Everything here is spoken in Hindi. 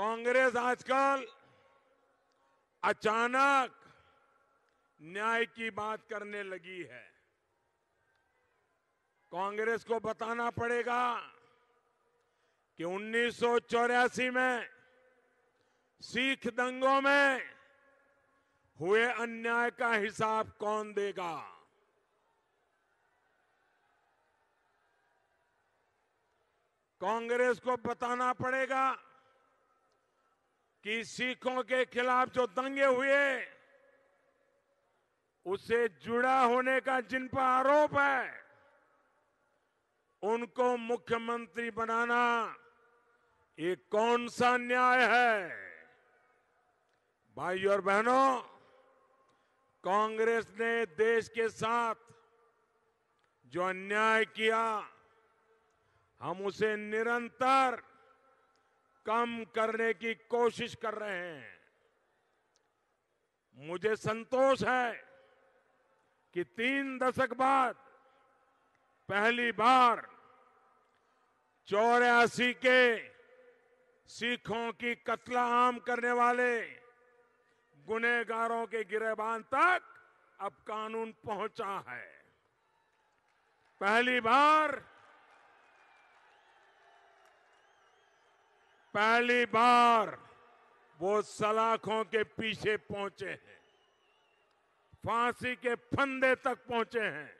कांग्रेस आजकल अचानक न्याय की बात करने लगी है कांग्रेस को बताना पड़ेगा कि उन्नीस में सिख दंगों में हुए अन्याय का हिसाब कौन देगा कांग्रेस को बताना पड़ेगा कि सिखों के खिलाफ जो दंगे हुए उसे जुड़ा होने का जिन पर आरोप है उनको मुख्यमंत्री बनाना ये कौन सा न्याय है भाई और बहनों कांग्रेस ने देश के साथ जो अन्याय किया हम उसे निरंतर कम करने की कोशिश कर रहे हैं मुझे संतोष है कि तीन दशक बाद पहली बार चौरासी के सिखों की कत्लाआम करने वाले गुनेगारों के गिरेबान तक अब कानून पहुंचा है पहली बार पहली बार वो सलाखों के पीछे पहुंचे हैं फांसी के फंदे तक पहुंचे हैं